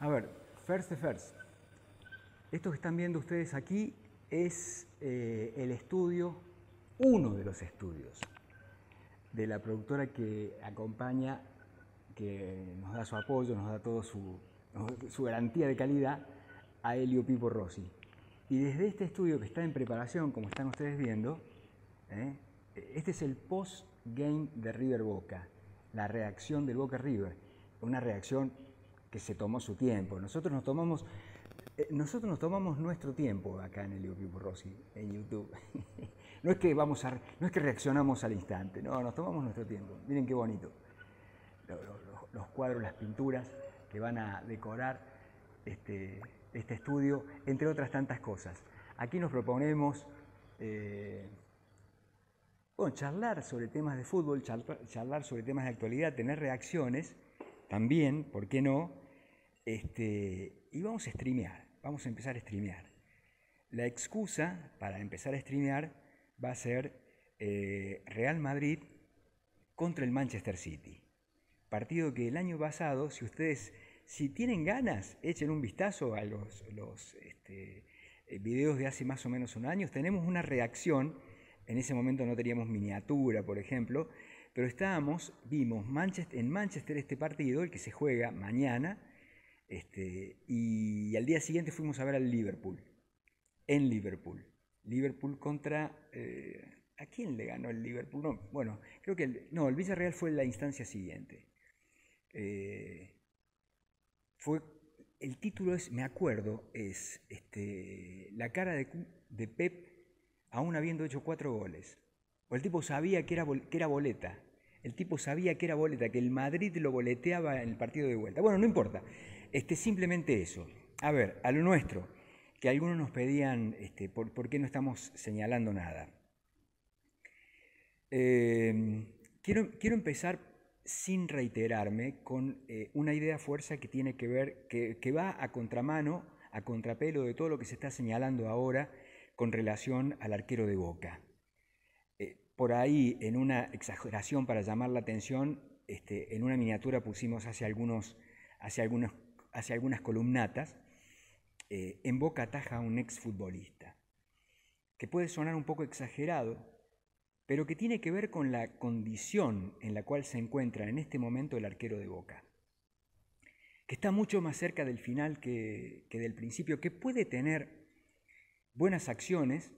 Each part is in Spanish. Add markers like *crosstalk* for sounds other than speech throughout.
A ver, first first. Esto que están viendo ustedes aquí es eh, el estudio, uno de los estudios, de la productora que acompaña, que nos da su apoyo, nos da toda su, garantía de calidad a Helio Pipo Rossi. Y desde este estudio que está en preparación, como están ustedes viendo, eh, este es el post-game de River Boca, la reacción del Boca River, una reacción que se tomó su tiempo. Nosotros nos tomamos, eh, nosotros nos tomamos nuestro tiempo acá en el YouTube Rossi, en YouTube. *laughs* no, es que vamos a, no es que reaccionamos al instante, no, nos tomamos nuestro tiempo. Miren qué bonito. Los, cuadros, las pinturas que van a decorar este, este estudio, entre otras tantas cosas. Aquí nos proponemos eh, charlar sobre temas de fútbol, charlar sobre temas de actualidad, tener reacciones también, ¿por qué no? Este, y vamos a streamear, vamos a empezar a streamear. La excusa para empezar a streamear va a ser eh, Real Madrid contra el Manchester City. Partido que el año pasado, si ustedes, si tienen ganas, echen un vistazo a los, los este, eh, videos de hace más o menos un año, tenemos una reacción, en ese momento no teníamos miniatura, por ejemplo, pero estábamos, vimos Manchester, en Manchester este partido, el que se juega mañana, este, y, al día siguiente fuimos a ver al Liverpool, en Liverpool. Liverpool contra... Eh, ¿A quién le ganó el Liverpool? bueno, creo que... no, el Villarreal fue la instancia siguiente. Eh, fue el título es, me acuerdo, es este, la cara de, Pep aún habiendo hecho cuatro goles. O el tipo sabía que era, que era boleta. El tipo sabía que era boleta, que el Madrid lo boleteaba en el partido de vuelta. Bueno, no importa. Este, simplemente eso. A ver, a lo nuestro, que algunos nos pedían este, por, qué no estamos señalando nada. Em, quiero, quiero, empezar sin reiterarme con eh, una idea fuerza que tiene que ver, que, va a contramano, a contrapelo de todo lo que se está señalando ahora con relación al arquero de boca eh, por ahí, en una exageración para llamar la atención, este, en una miniatura pusimos hace algunos, hace algunos hace algunas columnatas, eh, en boca ataja a un exfutbolista, que puede sonar un poco exagerado, pero que tiene que ver con la condición en la cual se encuentra en este momento el arquero de boca, que está mucho más cerca del final que, del principio, que puede tener buenas acciones,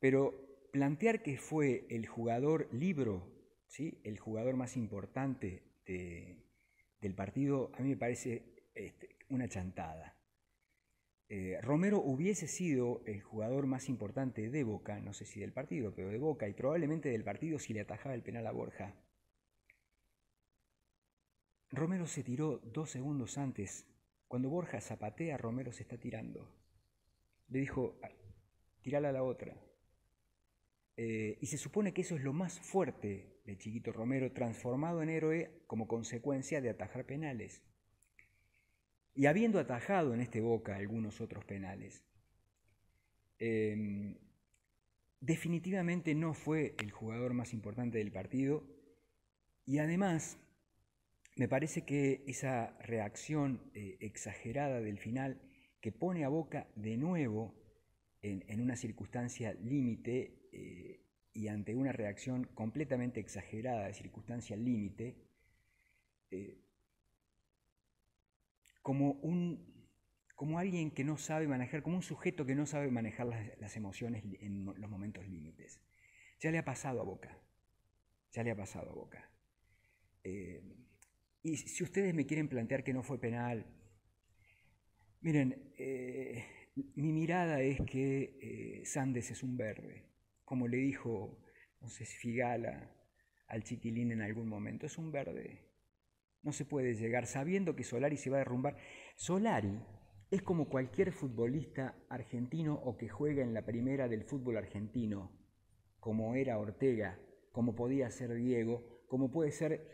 pero plantear que fue el jugador libro, ¿sí? el jugador más importante del partido, a mí me parece este, una chantada. Eh, Romero hubiese sido el jugador más importante de Boca, no sé si del partido, pero de Boca, y probablemente del partido si le atajaba el penal a Borja. Romero se tiró dos segundos antes. Cuando Borja zapatea, Romero se está tirando. Le dijo, ah, tirala a la otra. Eh, y se supone que eso es lo más fuerte de Chiquito Romero, transformado en héroe como consecuencia de atajar penales y habiendo atajado en este Boca algunos otros penales. Em, definitivamente no fue el jugador más importante del partido y además me parece que esa reacción eh, exagerada del final que pone a Boca de nuevo en, una circunstancia límite eh, y ante una reacción completamente exagerada de circunstancia límite, eh, como un como alguien que no sabe manejar, como un sujeto que no sabe manejar las, emociones en los momentos límites. Ya le ha pasado a Boca, ya le ha pasado a Boca. Eh, y si ustedes me quieren plantear que no fue penal, miren, eh, mi mirada es que eh, Sandes es un verde, como le dijo, no sé, Figala al chiquilín en algún momento, es un verde no se puede llegar sabiendo que Solari se va a derrumbar. Solari es como cualquier futbolista argentino o que juega en la primera del fútbol argentino, como era Ortega, como podía ser Diego, como puede ser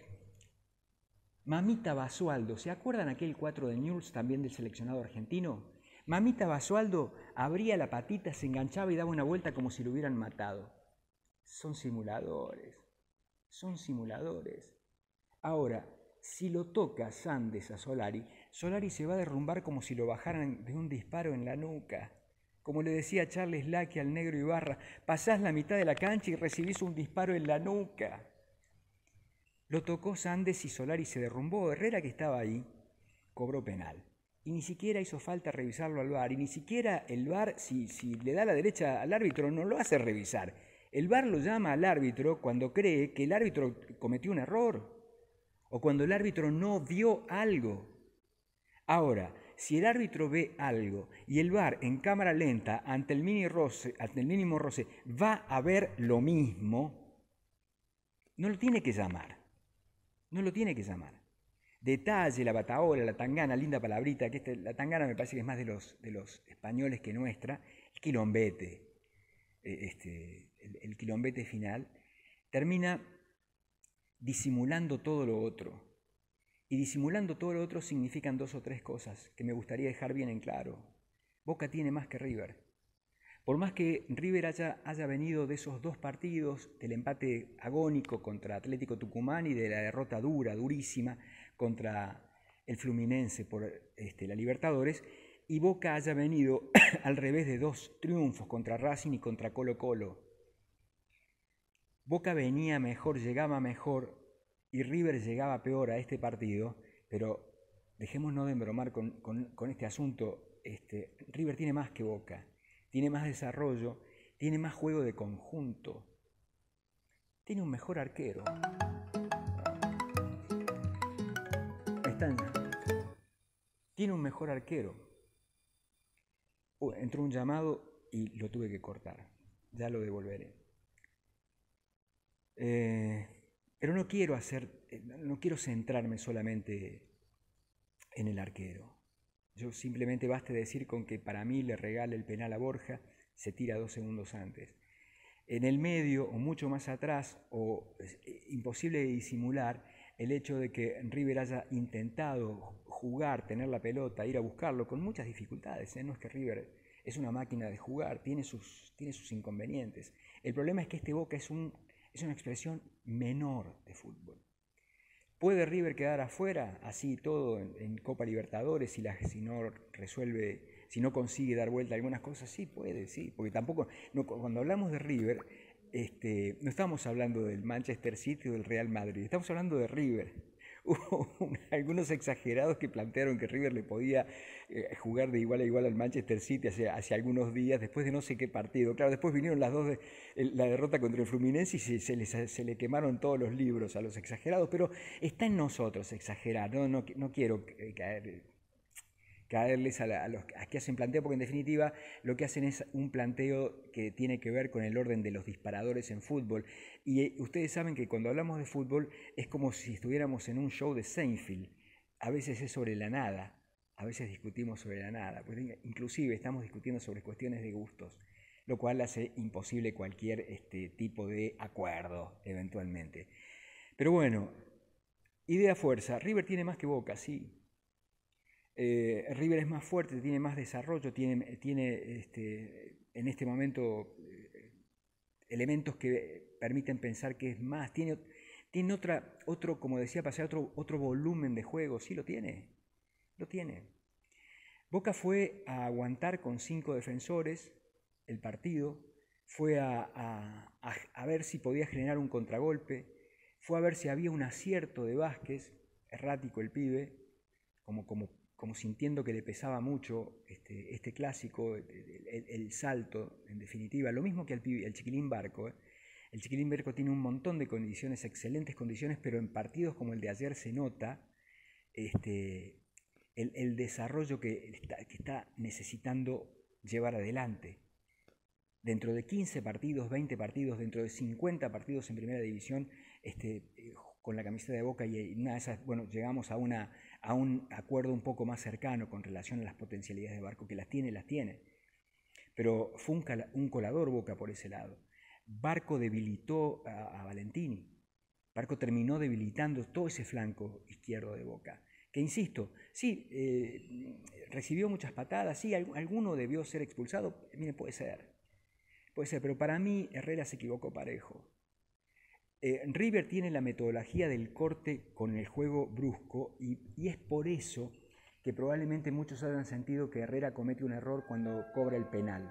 Mamita Basualdo. ¿Se acuerdan aquel 4 de News también del seleccionado argentino? Mamita Basualdo abría la patita, se enganchaba y daba una vuelta como si lo hubieran matado. Son simuladores. Son simuladores. Ahora, si lo toca Sandes a Solari, Solari se va a derrumbar como si lo bajaran de un disparo en la nuca. Como le decía Charles Lackey al negro Ibarra, pasás la mitad de la cancha y recibís un disparo en la nuca. Lo tocó Sandes y Solari se derrumbó. Herrera, que estaba ahí, cobró penal. Y ni siquiera hizo falta revisarlo al VAR. Y ni siquiera el VAR, si, le da la derecha al árbitro, no lo hace revisar. El VAR lo llama al árbitro cuando cree que el árbitro cometió un error o cuando el árbitro no vio algo. Ahora, si el árbitro ve algo y el VAR en cámara lenta ante el, mínimo roce va a ver lo mismo, no lo tiene que llamar. No lo tiene que llamar. Detalle, la bataola, la tangana, linda palabrita, que este, la tangana me parece que es más de los, españoles que nuestra, el quilombete, eh, este, el quilombete final, termina disimulando todo lo otro. Y disimulando todo lo otro significan dos o tres cosas que me gustaría dejar bien en claro. Boca tiene más que River. Por más que River haya, haya venido de esos dos partidos, del empate agónico contra Atlético Tucumán y de la derrota dura, durísima, contra el Fluminense por este, la Libertadores, y Boca haya venido *clears throat* al revés de dos triunfos contra Racing y contra Colo Colo Boca venía mejor, llegaba mejor y River llegaba peor a este partido, pero dejémonos de embromar con, este asunto. Este, River tiene más que Boca, tiene más desarrollo, tiene más juego de conjunto, tiene un mejor arquero. Tiene un mejor arquero. entró un llamado y lo tuve que cortar. Ya lo devolveré. Eh, pero no quiero hacer, eh, no quiero centrarme solamente en el arquero. Yo simplemente baste decir con que para mí le regale el penal a Borja, se tira dos segundos antes. En el medio o mucho más atrás, o eh, imposible de disimular, el hecho de que River haya intentado jugar, tener la pelota, ir a buscarlo con muchas dificultades. No es que River es una máquina de jugar, tiene sus, tiene sus inconvenientes. El problema es que este Boca es un es una expresión menor de fútbol. ¿Puede River quedar afuera, así todo, en, Copa Libertadores si, la, si no resuelve, si no consigue dar vuelta a algunas cosas? Sí, puede, sí, porque tampoco, cuando hablamos de River, este, no estamos hablando del Manchester City o del Real Madrid, estamos hablando de River. *laughs* algunos exagerados que plantearon que River le podía eh, jugar de igual a igual al Manchester City hace, algunos días, después de no sé qué partido. Claro, después vinieron las dos de la derrota contra el Fluminense y se, se, se, le quemaron todos los libros a los exagerados, pero está en nosotros exagerar, no, no, no quiero eh, caer caerles a, los que hacen planteo, porque en definitiva lo que hacen es un planteo que tiene que ver con el orden de los disparadores en fútbol. Y eh, ustedes saben que cuando hablamos de fútbol es como si estuviéramos en un show de Seinfeld. A veces es sobre la nada, a veces discutimos sobre la nada, pues, inclusive estamos discutiendo sobre cuestiones de gustos, lo cual hace imposible cualquier este, tipo de acuerdo eventualmente. Pero bueno, idea fuerza, River tiene más que Boca, sí, eh, River es más fuerte, tiene más desarrollo, tiene, tiene este, en este momento eh, elementos que permiten pensar que es más, tiene, tiene otra, otro, como decía otro, otro volumen de juego, sí lo tiene, lo tiene. Boca fue a aguantar con cinco defensores el partido, fue a, ver si podía generar un contragolpe, fue a ver si había un acierto de Vázquez, errático el pibe, como, como como sintiendo que le pesaba mucho este, este clásico, el, salto, en definitiva, lo mismo que al, el chiquilín barco. ¿eh? El chiquilín barco tiene un montón de condiciones, excelentes condiciones, pero en partidos como el de ayer se nota este, el, desarrollo que está, necesitando llevar adelante. Dentro de 15 partidos, 20 partidos, dentro de 50 partidos en primera división, este, eh, con la camiseta de boca y eh, nada de esas, bueno, llegamos a una a un acuerdo un poco más cercano con relación a las potencialidades de Barco, que las tiene, las tiene. Pero fue un, colador Boca por ese lado. Barco debilitó a, Valentini. Barco terminó debilitando todo ese flanco izquierdo de Boca. Que insisto, sí, eh, recibió muchas patadas, sí, alguno debió ser expulsado, mire, puede ser. Puede ser, pero para mí Herrera se equivocó parejo. Eh, River tiene la metodología del corte con el juego brusco y, y, es por eso que probablemente muchos hayan sentido que Herrera comete un error cuando cobra el penal.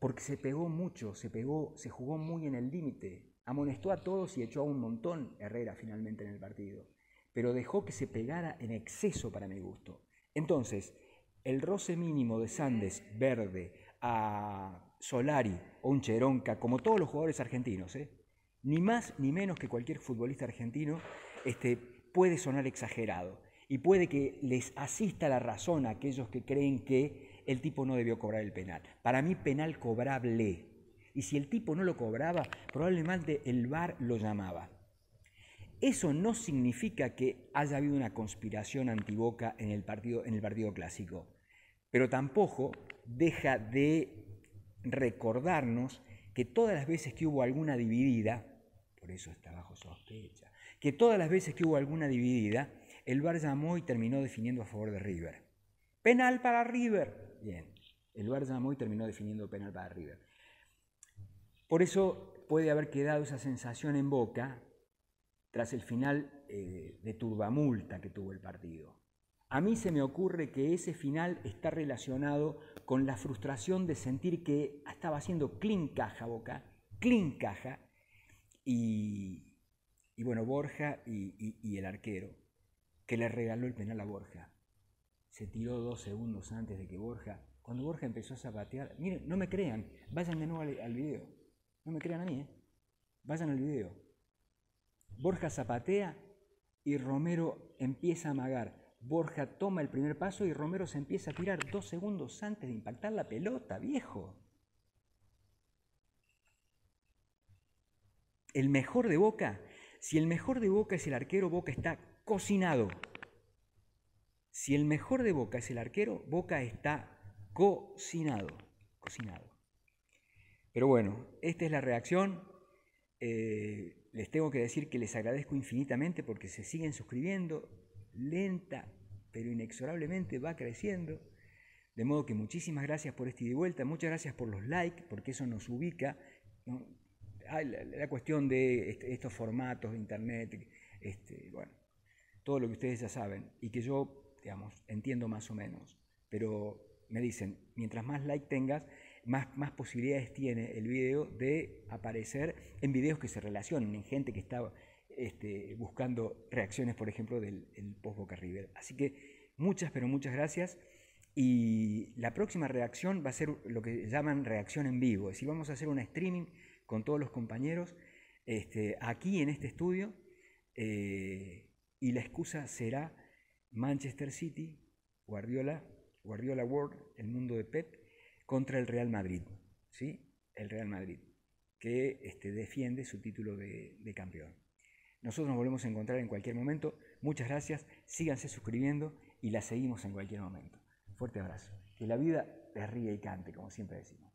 Porque se pegó mucho, se pegó, se jugó muy en el límite. Amonestó a todos y echó a un montón Herrera finalmente en el partido. Pero dejó que se pegara en exceso para mi gusto. Entonces, el roce mínimo de Sandes verde a Solari o un Cheronca, como todos los jugadores argentinos, ¿eh? ni más ni menos que cualquier futbolista argentino, este, puede sonar exagerado y puede que les asista la razón a aquellos que creen que el tipo no debió cobrar el penal. Para mí, penal cobrable. Y si el tipo no lo cobraba, probablemente el VAR lo llamaba. Eso no significa que haya habido una conspiración antiboca en el partido, en el partido clásico, pero tampoco deja de recordarnos que todas las veces que hubo alguna dividida, por eso está bajo sospecha, que todas las veces que hubo alguna dividida, el bar llamó y terminó definiendo a favor de River. Penal para River. Bien, el bar llamó y terminó definiendo penal para River. Por eso puede haber quedado esa sensación en boca tras el final eh, de turbamulta que tuvo el partido. A mí se me ocurre que ese final está relacionado con la frustración de sentir que estaba haciendo clean caja boca, clean caja, y, bueno, Borja y, el arquero, que le regaló el penal a Borja. Se tiró dos segundos antes de que Borja, cuando Borja empezó a zapatear, miren, no me crean, vayan de nuevo al, video, no me crean a mí, ¿eh? vayan al video. Borja zapatea y Romero empieza a amagar. Borja toma el primer paso y Romero se empieza a tirar dos segundos antes de impactar la pelota, viejo. El mejor de Boca, si el mejor de Boca es el arquero, Boca está cocinado. Si el mejor de Boca es el arquero, Boca está cocinado. Cocinado. Pero bueno, esta es la reacción. Eh, les tengo que decir que les agradezco infinitamente porque se siguen suscribiendo, lenta pero inexorablemente va creciendo. De modo que muchísimas gracias por este ida y vuelta, muchas gracias por los likes, porque eso nos ubica. la, cuestión de estos formatos de internet, este, bueno, todo lo que ustedes ya saben y que yo, digamos, entiendo más o menos. Pero me dicen, mientras más like tengas, más, más posibilidades tiene el video de aparecer en videos que se relacionen, en gente que está este, buscando reacciones, por ejemplo, del post Boca River. Así que muchas, pero muchas gracias. Y la próxima reacción va a ser lo que llaman reacción en vivo. Es decir, vamos a hacer un streaming con todos los compañeros este, aquí en este estudio. Eh, y la excusa será Manchester City, Guardiola, Guardiola World, el mundo de Pep, contra el Real Madrid. ¿sí? El Real Madrid, que este, defiende su título de campeón. Nosotros nos volvemos a encontrar en cualquier momento. Muchas gracias, síganse suscribiendo y la seguimos en cualquier momento. Fuerte abrazo. Que la vida te ríe y cante, como siempre decimos.